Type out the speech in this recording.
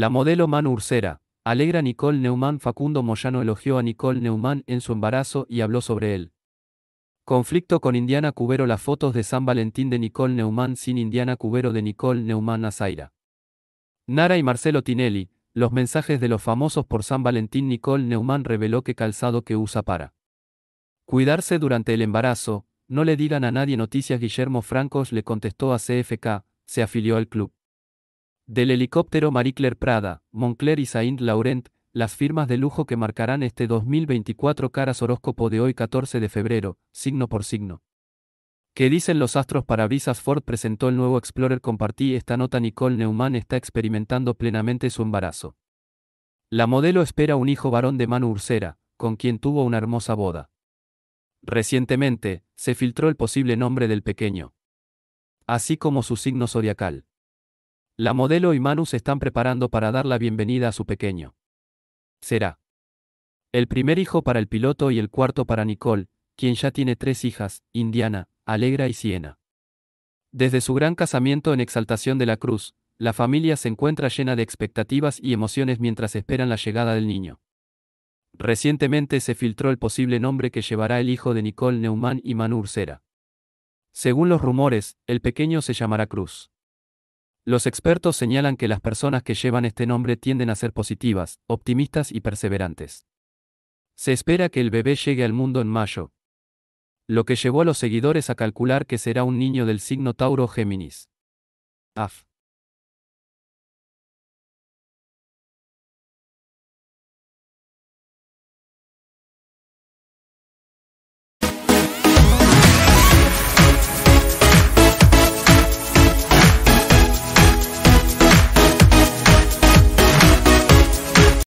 La modelo Manu Ursera, alegra Nicole Neumann Facundo Moyano elogió a Nicole Neumann en su embarazo y habló sobre él. Conflicto con Indiana Cubero Las fotos de San Valentín de Nicole Neumann sin Indiana Cubero de Nicole Neumann a Zaira. Nara y Marcelo Tinelli, los mensajes de los famosos por San Valentín Nicole Neumann reveló qué calzado que usa para cuidarse durante el embarazo, no le digan a nadie noticias Guillermo Francos le contestó a CFK, se afilió al club. Del helicóptero Marie Claire Prada, Moncler y Saint Laurent, las firmas de lujo que marcarán este 2024 caras horóscopo de hoy 14 de febrero, signo por signo. ¿Qué dicen los astros para brisas? Ford presentó el nuevo Explorer. Compartí esta nota. Nicole Neumann está experimentando plenamente su embarazo. La modelo espera un hijo varón de Manu Ursera, con quien tuvo una hermosa boda. Recientemente, se filtró el posible nombre del pequeño. Así como su signo zodiacal. La modelo y Manu se están preparando para dar la bienvenida a su pequeño. Será el primer hijo para el piloto y el cuarto para Nicole, quien ya tiene tres hijas, Indiana, Alegra y Siena. Desde su gran casamiento en Exaltación de la Cruz, la familia se encuentra llena de expectativas y emociones mientras esperan la llegada del niño. Recientemente se filtró el posible nombre que llevará el hijo de Nicole Neumann y Manu Ursera. Según los rumores, el pequeño se llamará Cruz. Los expertos señalan que las personas que llevan este nombre tienden a ser positivas, optimistas y perseverantes. Se espera que el bebé llegue al mundo en mayo, lo que llevó a los seguidores a calcular que será un niño del signo Tauro Géminis. AF.